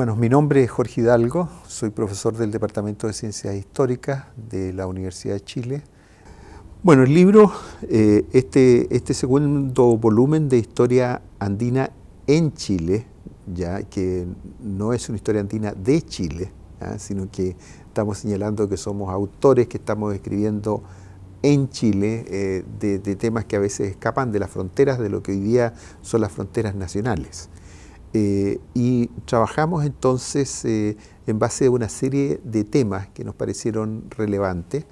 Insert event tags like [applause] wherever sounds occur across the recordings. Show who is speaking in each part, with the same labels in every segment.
Speaker 1: Bueno, mi nombre es Jorge Hidalgo, soy profesor del Departamento de Ciencias Históricas de la Universidad de Chile. Bueno, el libro, eh, este, este segundo volumen de historia andina en Chile, ya que no es una historia andina de Chile, ¿ah? sino que estamos señalando que somos autores que estamos escribiendo en Chile eh, de temas que a veces escapan de las fronteras de lo que hoy día son las fronteras nacionales. Eh, y trabajamos entonces eh, en base a una serie de temas que nos parecieron relevantes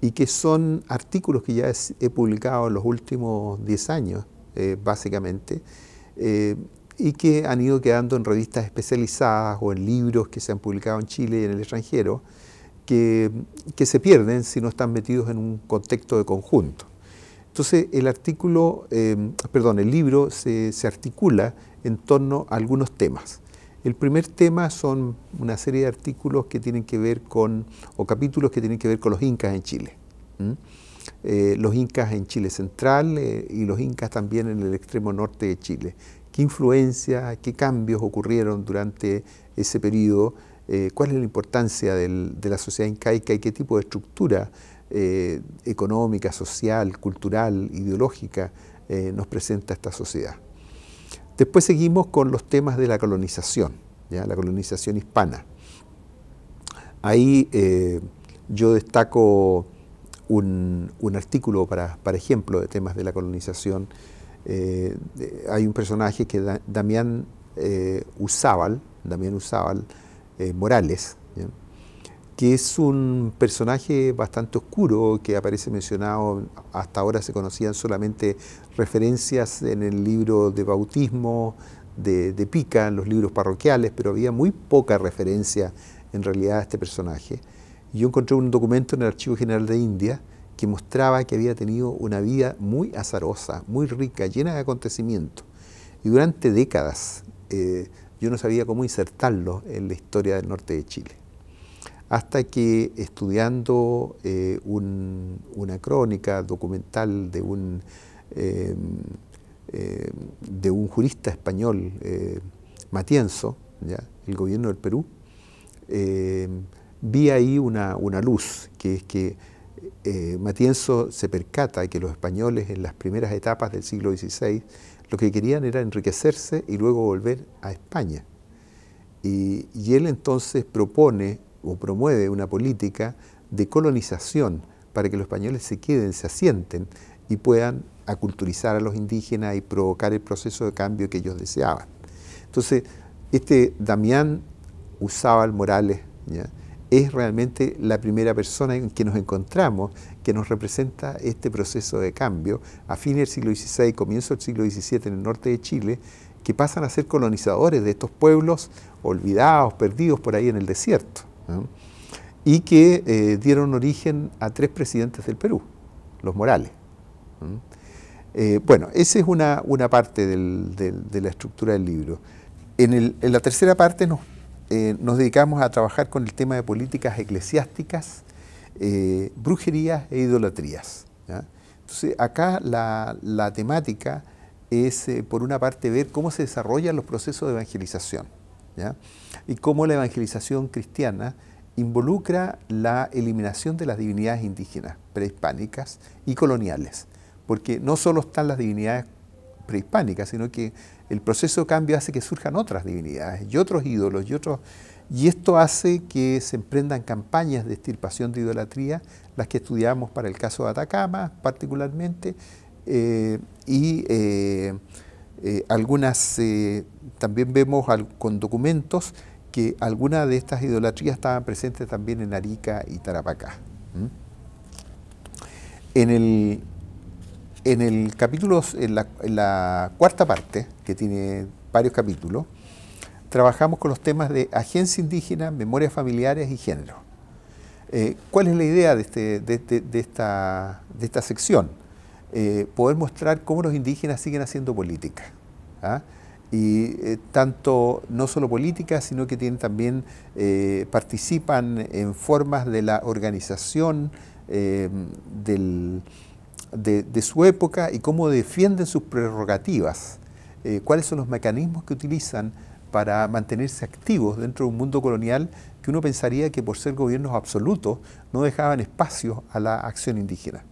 Speaker 1: y que son artículos que ya he publicado en los últimos 10 años, eh, básicamente, y que han ido quedando en revistas especializadas o en libros que se han publicado en Chile y en el extranjero, que se pierden si no están metidos en un contexto de conjunto. Entonces, el artículo, eh, perdón, el libro se, articula en torno a algunos temas. El primer tema son una serie de artículos que tienen que ver con, o capítulos que tienen que ver con los incas en Chile. Eh, los incas en Chile central eh, y los incas también en el extremo norte de Chile. ¿Qué influencia, qué cambios ocurrieron durante ese periodo? ¿Cuál es la importancia de la sociedad incaica y qué tipo de estructura eh, económica, social, cultural, ideológica eh, nos presenta esta sociedad. Después seguimos con los temas de la colonización, ¿ya? la colonización hispana. Ahí eh, yo destaco un, artículo, para, ejemplo, de temas de la colonización. hay un personaje que Damián Usábal, Damián Morales, que es un personaje bastante oscuro que aparece mencionado, hasta ahora se conocían solamente referencias en el libro de bautismo de, Pica, en los libros parroquiales, pero había muy poca referencia en realidad a este personaje. Yo encontré un documento en el Archivo General de India que mostraba que había tenido una vida muy azarosa, muy rica, llena de acontecimientos. Y durante décadas eh, yo no sabía cómo insertarlo en la historia del norte de Chile hasta que estudiando eh, una crónica documental de un, eh, eh, de un jurista español, Matienzo, el gobierno del Perú, vi ahí una, luz, que es que Matienzo se percata que los españoles en las primeras etapas del siglo XVI lo que querían era enriquecerse y luego volver a España. y él entonces propone o promueve una política de colonización para que los españoles se queden, se asienten y puedan aculturizar a los indígenas y provocar el proceso de cambio que ellos deseaban. Entonces, este Damián Usábal Morales es realmente la primera persona en que nos encontramos que nos representa este proceso de cambio a fines del siglo XVI, comienzo del siglo XVII en el norte de Chile, que pasan a ser colonizadores de estos pueblos olvidados, perdidos por ahí en el desierto y que eh, dieron origen a tres presidentes del Perú, los Morales. Eh, bueno, esa es una, una parte de la estructura del libro. En, la tercera parte nos, eh, nos, dedicamos a trabajar con el tema de políticas eclesiásticas, brujerías e idolatrías. Entonces, acá la, la temática es, por una parte, ver cómo se desarrollan los procesos de evangelización y cómo la evangelización cristiana involucra la eliminación de las divinidades indígenas, prehispánicas y coloniales, porque no solo están las divinidades prehispánicas, sino que el proceso de cambio hace que surjan otras divinidades y otros ídolos y otros y esto hace que se emprendan campañas de extirpación de idolatría, las que estudiamos para el caso de Atacama particularmente, eh, y eh, eh, algunas eh, también vemos con documentos que algunas de estas idolatrías estaban presentes también en Arica y Tarapacá. En, el, capítulo, en la, cuarta parte, que tiene varios capítulos, trabajamos con los temas de agencia indígena, memorias familiares y género. Eh, ¿Cuál es la idea de este, esta sección? Eh, poder mostrar cómo los indígenas siguen haciendo política. ¿ah? Y eh, tanto, no solo política, sino que tienen también, eh, participan en formas de la organización de, su época y cómo defienden sus prerrogativas, cuáles son los mecanismos que utilizan para mantenerse activos dentro de un mundo colonial que uno pensaría que por ser gobiernos absolutos no dejaban espacio a la acción indígena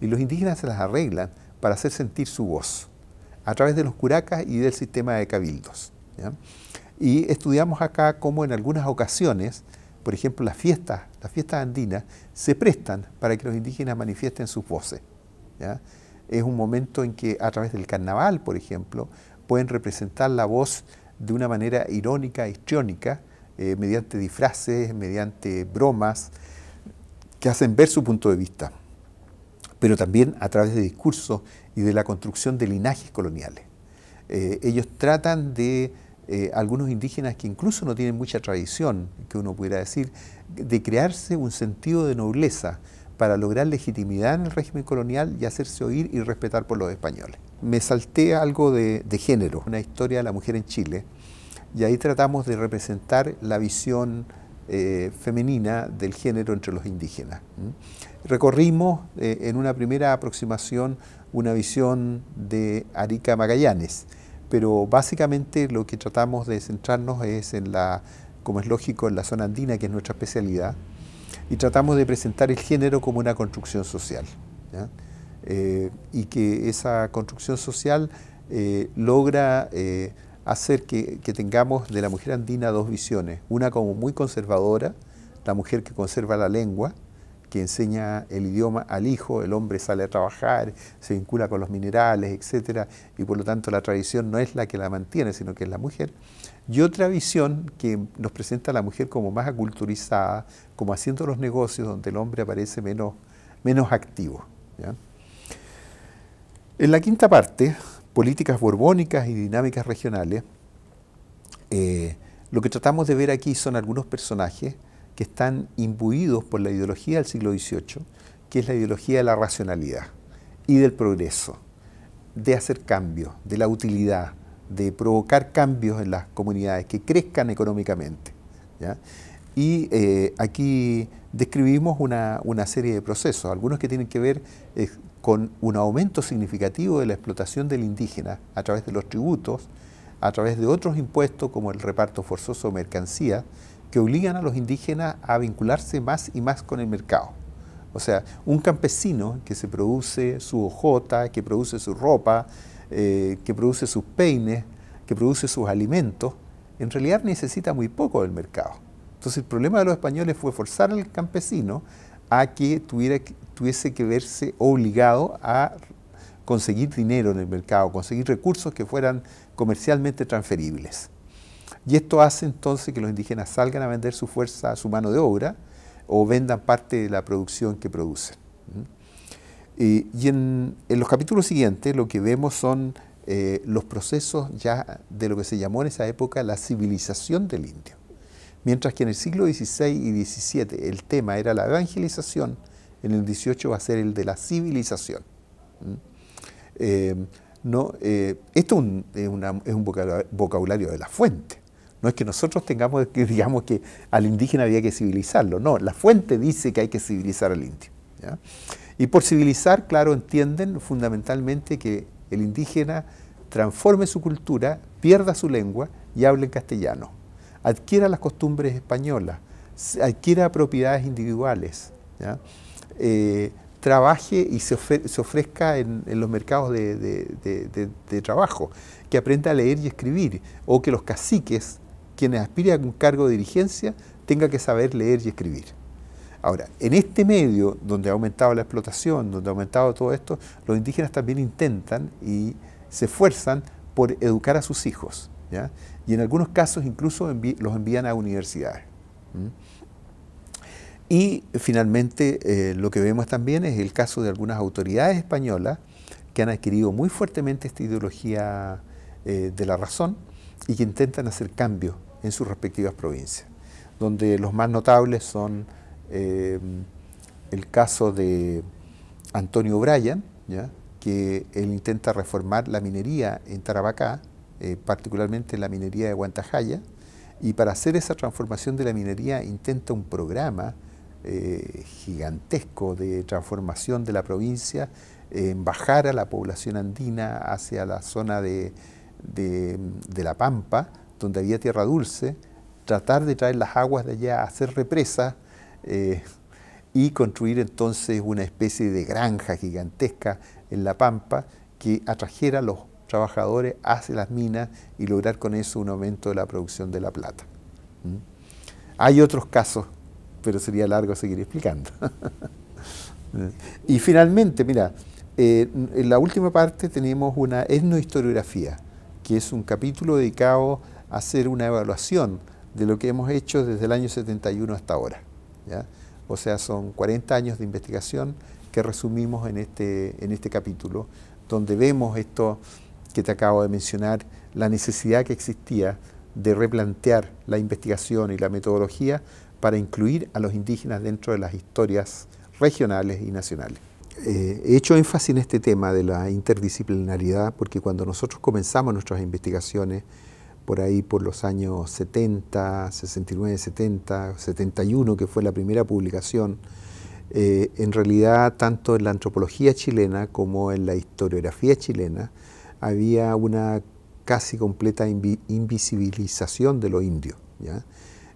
Speaker 1: y los indígenas se las arreglan para hacer sentir su voz a través de los curacas y del sistema de cabildos. Y estudiamos acá cómo en algunas ocasiones, por ejemplo las fiestas, las fiestas andinas, se prestan para que los indígenas manifiesten sus voces. Es un momento en que a través del carnaval, por ejemplo, pueden representar la voz de una manera irónica, histriónica, eh, mediante disfraces, mediante bromas, que hacen ver su punto de vista pero también a través de discursos y de la construcción de linajes coloniales. Eh, ellos tratan de, eh, algunos indígenas que incluso no tienen mucha tradición, que uno pudiera decir, de crearse un sentido de nobleza para lograr legitimidad en el régimen colonial y hacerse oír y respetar por los españoles. Me salté algo de, de género, una historia de la mujer en Chile, y ahí tratamos de representar la visión eh, femenina del género entre los indígenas. Recorrimos eh, en una primera aproximación una visión de Arica Magallanes, pero básicamente lo que tratamos de centrarnos es en la, como es lógico, en la zona andina, que es nuestra especialidad, y tratamos de presentar el género como una construcción social. Eh, y que esa construcción social logra hacer que, tengamos de la mujer andina dos visiones, una como muy conservadora, la mujer que conserva la lengua, que enseña el idioma al hijo, el hombre sale a trabajar, se vincula con los minerales, etcétera, y por lo tanto la tradición no es la que la mantiene, sino que es la mujer. Y otra visión que nos presenta a la mujer como más aculturizada, como haciendo los negocios donde el hombre aparece menos, menos activo. En la quinta parte, políticas borbónicas y dinámicas regionales, eh, lo que tratamos de ver aquí son algunos personajes que están imbuidos por la ideología del siglo XVIII, que es la ideología de la racionalidad y del progreso, de hacer cambios, de la utilidad, de provocar cambios en las comunidades que crezcan económicamente. Y eh, aquí describimos una, serie de procesos, algunos que tienen que ver eh, con un aumento significativo de la explotación del indígena a través de los tributos, a través de otros impuestos como el reparto forzoso de mercancías, que obligan a los indígenas a vincularse más y más con el mercado. O sea, un campesino que se produce su hojota, que produce su ropa, eh, que produce sus peines, que produce sus alimentos, en realidad necesita muy poco del mercado. Entonces el problema de los españoles fue forzar al campesino a que tuviese que verse obligado a conseguir dinero en el mercado, conseguir recursos que fueran comercialmente transferibles. Y esto hace entonces que los indígenas salgan a vender su fuerza, su mano de obra, o vendan parte de la producción que producen. ¿Mm? y en, los capítulos siguientes lo que vemos son eh, los procesos ya de lo que se llamó en esa época la civilización del indio. Mientras que en el siglo XVI y XVII el tema era la evangelización, en el XVIII va a ser el de la civilización. ¿Mm? Eh, no, eh, esto es un, vocabulario de la fuente. No es que nosotros tengamos que, digamos que al indígena había que civilizarlo. No, la fuente dice que hay que civilizar al indio. Y por civilizar, claro, entienden fundamentalmente que el indígena transforme su cultura, pierda su lengua y hable en castellano adquiera las costumbres españolas, adquiera propiedades individuales, eh, trabaje y se, ofrezca en, los mercados de, trabajo, que aprenda a leer y escribir, o que los caciques, quienes aspiren a un cargo de dirigencia, tenga que saber leer y escribir. Ahora, en este medio, donde ha aumentado la explotación, donde ha aumentado todo esto, los indígenas también intentan y se esfuerzan por educar a sus hijos y en algunos casos incluso los envían a universidades. Y finalmente eh, lo que vemos también es el caso de algunas autoridades españolas que han adquirido muy fuertemente esta ideología eh, de la razón y que intentan hacer cambios en sus respectivas provincias, donde los más notables son eh, el caso de Antonio Bryan, que él intenta reformar la minería en Tarabacá, eh, particularmente en la minería de Guantajaya, y para hacer esa transformación de la minería intenta un programa eh, gigantesco de transformación de la provincia en bajar a la población andina hacia la zona de, La Pampa, donde había tierra dulce, tratar de traer las aguas de allá, hacer represa eh, y construir entonces una especie de granja gigantesca en La Pampa que atrajera los trabajadores hacia las minas y lograr con eso un aumento de la producción de la plata. ¿Mm? Hay otros casos, pero sería largo seguir explicando. [laughs] ¿Eh? y finalmente, mira, eh, en la última parte tenemos una etnohistoriografía, que es un capítulo dedicado a hacer una evaluación de lo que hemos hecho desde el año 71 hasta ahora. O sea, son 40 años de investigación que resumimos en este, en este capítulo, donde vemos esto que te acabo de mencionar, la necesidad que existía de replantear la investigación y la metodología para incluir a los indígenas dentro de las historias regionales y nacionales. Eh, he hecho énfasis en este tema de la interdisciplinaridad porque cuando nosotros comenzamos nuestras investigaciones, por ahí por los años 70, 69, 70, 71, que fue la primera publicación, eh, en realidad tanto en la antropología chilena como en la historiografía chilena, había una casi completa invisibilización de los indios.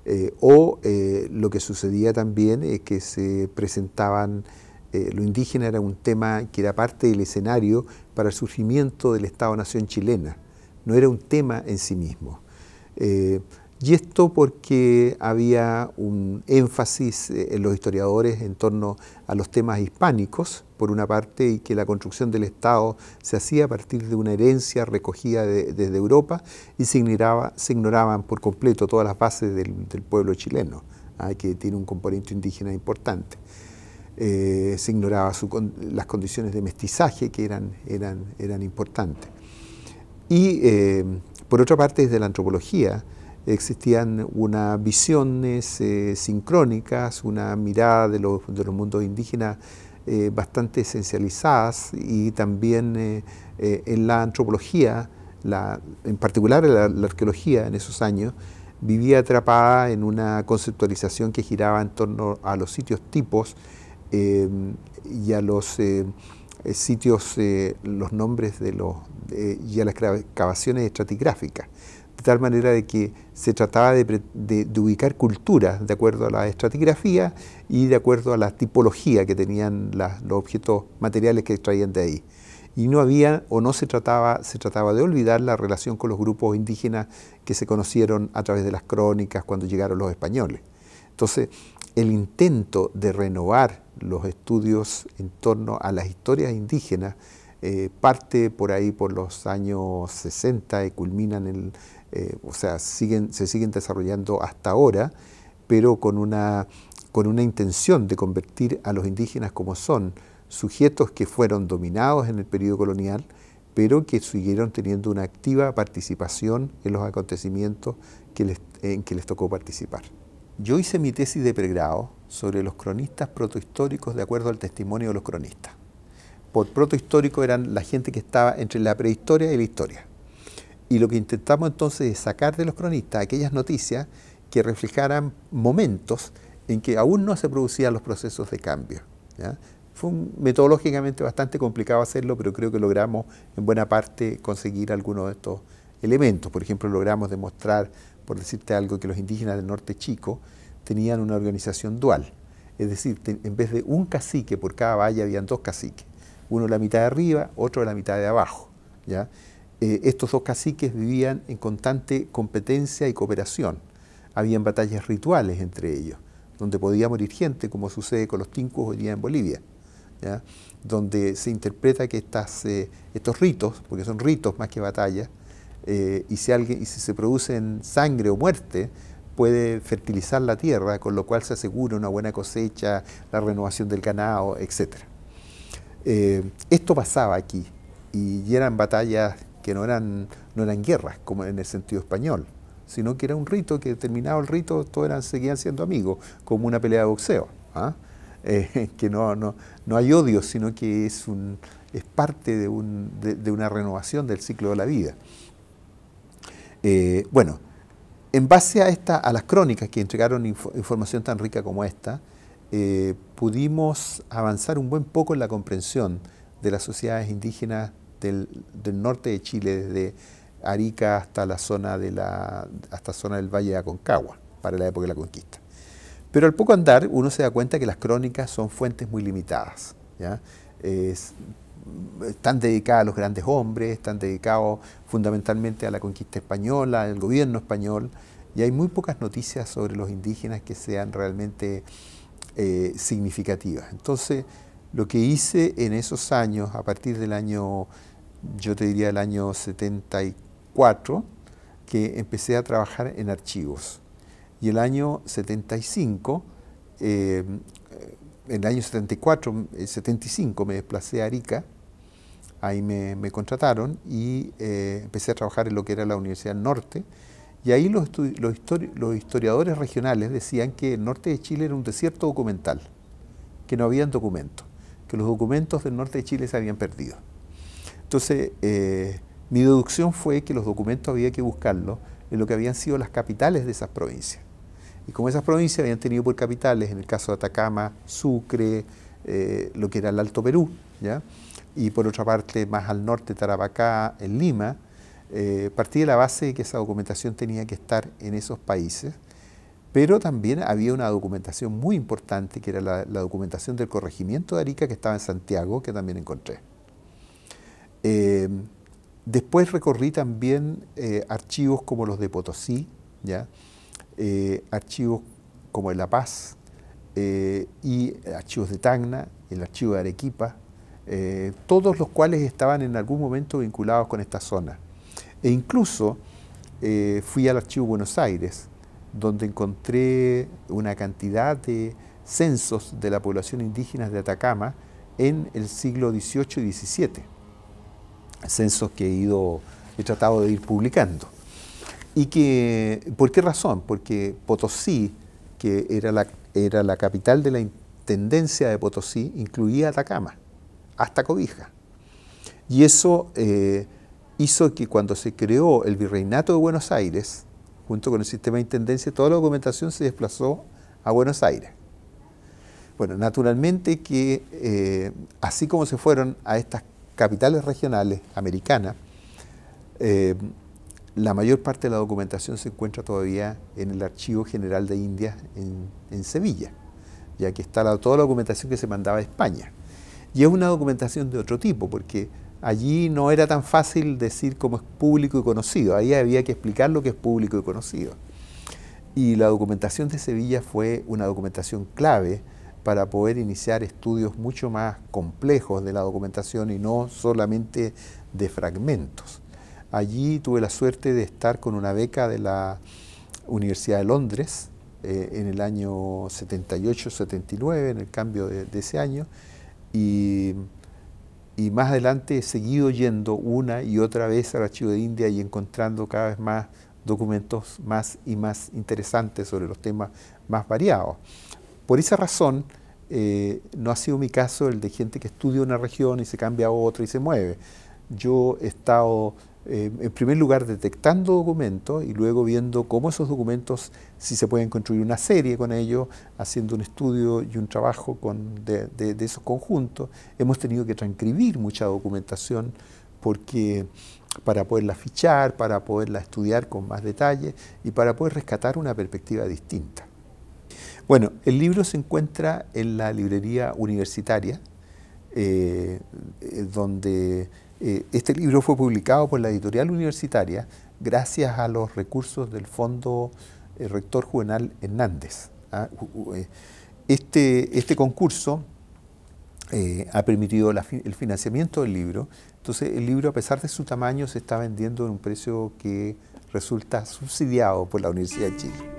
Speaker 1: Eh, o eh, lo que sucedía también es que se presentaban, eh, lo indígena era un tema que era parte del escenario para el surgimiento del Estado-Nación chilena, no era un tema en sí mismo. Y esto porque había un énfasis eh, en los historiadores en torno a los temas hispánicos, por una parte, y que la construcción del Estado se hacía a partir de una herencia recogida desde Europa y se, se, ignoraban por completo todas las bases del, pueblo chileno, ah, que tiene un componente indígena importante. Eh, se ignoraba las condiciones de mestizaje que eran, eran, eran importantes. Y eh, por otra parte, desde la antropología, existían unas visiones eh, sincrónicas, una mirada de los, de mundos indígenas eh, bastante esencializadas y también eh, en la antropología, en particular la, la, arqueología en esos años, vivía atrapada en una conceptualización que giraba en torno a los sitios tipos y a los sitios, los nombres de los, y a las excavaciones estratigráficas tal manera de que se trataba de, ubicar culturas de acuerdo a la estratigrafía y de acuerdo a la tipología que tenían los objetos materiales que extraían de ahí. Y no había o no se trataba, se trataba de olvidar la relación con los grupos indígenas que se conocieron a través de las crónicas cuando llegaron los españoles. Entonces, el intento de renovar los estudios en torno a las historias indígenas eh, parte por ahí por los años 60 y culmina en el, eh, o sea, se siguen desarrollando hasta ahora, pero con una, intención de convertir a los indígenas como son, sujetos que fueron dominados en el periodo colonial, pero que siguieron teniendo una activa participación en los acontecimientos en que les tocó participar. Yo hice mi tesis de pregrado sobre los cronistas protohistóricos de acuerdo al testimonio de los cronistas. Por protohistórico eran la gente que estaba entre la prehistoria y la historia. Y lo que intentamos entonces es sacar de los cronistas aquellas noticias que reflejaran momentos en que aún no se producían los procesos de cambio. Fue metodológicamente bastante complicado hacerlo, pero creo que logramos en buena parte conseguir algunos de estos elementos. Por ejemplo, logramos demostrar, por decirte algo, que los indígenas del norte chico tenían una organización dual. Es decir, en vez de un cacique por cada valle, habían dos caciques. Uno la mitad de arriba, otro de la mitad de abajo. ¿ya? Eh, estos dos caciques vivían en constante competencia y cooperación. Habían batallas rituales entre ellos, donde podía morir gente, como sucede con los tincos hoy día en Bolivia, donde se interpreta que estas, eh, estos ritos, porque son ritos más que batallas, eh, y, si alguien, y si se producen sangre o muerte, puede fertilizar la tierra, con lo cual se asegura una buena cosecha, la renovación del ganado, etc. esto pasaba aquí y eran batallas que no eran, no eran guerras, como en el sentido español, sino que era un rito que terminado el rito todos eran, seguían siendo amigos, como una pelea de boxeo. ¿ah? [laughs] Eh, que no, no, no, hay odio, sino que es, un, es parte de, una renovación del ciclo de la vida. Eh, bueno, en base a, esta, a las crónicas que entregaron información tan rica como esta, eh, pudimos avanzar un buen poco en la comprensión de las sociedades indígenas del, norte de Chile, desde Arica hasta la zona, de la, hasta zona del Valle de Aconcagua, para la época de la conquista. Pero al poco andar uno se da cuenta que las crónicas son fuentes muy limitadas. ¿ya? están dedicadas a los grandes hombres, están dedicados fundamentalmente a la conquista española, al gobierno español, y hay muy pocas noticias sobre los indígenas que sean realmente eh, significativas. Entonces, lo que hice en esos años, a partir del año, yo te diría el año 74, que empecé a trabajar en archivos. Y el año 75, eh, en el año 74, 75 eh, me desplacé a Arica, ahí me, contrataron y eh, empecé a trabajar en lo que era la Universidad Norte. Y ahí los, los, historiadores regionales decían que el norte de Chile era un desierto documental, que no había documentos que los documentos del norte de Chile se habían perdido. Entonces, eh, mi deducción fue que los documentos había que buscarlos en lo que habían sido las capitales de esas provincias. Y como esas provincias habían tenido por capitales, en el caso de Atacama, Sucre, eh, lo que era el Alto Perú, ¿ya? y por otra parte más al norte, Tarapacá, en Lima, eh, partí de la base de que esa documentación tenía que estar en esos países pero también había una documentación muy importante, que era la, documentación del corregimiento de Arica, que estaba en Santiago, que también encontré. Eh, después recorrí también eh, archivos como los de Potosí, ¿ya? Eh, archivos como el La Paz, y archivos de Tacna, el archivo de Arequipa, todos los cuales estaban en algún momento vinculados con esta zona. E incluso fui al Archivo Buenos Aires donde encontré una cantidad de censos de la población indígena de Atacama en el siglo XVIII y XVII, censos que he ido, he tratado de ir publicando. ¿Y que, por qué razón? Porque Potosí, que era la, era la capital de la intendencia de Potosí, incluía Atacama, hasta Cobija. Y eso eh, hizo que cuando se creó el Virreinato de Buenos Aires, junto con el sistema de intendencia, toda la documentación se desplazó a Buenos Aires. Bueno, naturalmente que eh, así como se fueron a estas capitales regionales americanas, eh, la mayor parte de la documentación se encuentra todavía en el Archivo General de Indias en, Sevilla, ya que está toda la documentación que se mandaba a España. Y es una documentación de otro tipo, porque allí no era tan fácil decir cómo es público y conocido, ahí había que explicar lo que es público y conocido. Y la documentación de Sevilla fue una documentación clave para poder iniciar estudios mucho más complejos de la documentación y no solamente de fragmentos. Allí tuve la suerte de estar con una beca de la Universidad de Londres eh, en el año 78-79, en el cambio de, de ese año, y y más adelante he seguido yendo una y otra vez al Archivo de India y encontrando cada vez más documentos más y más interesantes sobre los temas más variados. Por esa razón, eh, no ha sido mi caso el de gente que estudia una región y se cambia a otra y se mueve. Yo he estado eh, en primer lugar detectando documentos y luego viendo cómo esos documentos, si se pueden construir una serie con ellos, haciendo un estudio y un trabajo de, esos conjuntos. Hemos tenido que transcribir mucha documentación porque para poderla fichar, para poderla estudiar con más detalle y para poder rescatar una perspectiva distinta. Bueno, el libro se encuentra en la librería universitaria, eh, eh, donde eh, este libro fue publicado por la editorial universitaria gracias a los recursos del Fondo eh, Rector Juvenal Hernández. ¿ah? Eh, este, este concurso ha permitido el financiamiento del libro. Entonces el libro, a pesar de su tamaño, se está vendiendo en un precio que resulta subsidiado por la Universidad de Chile.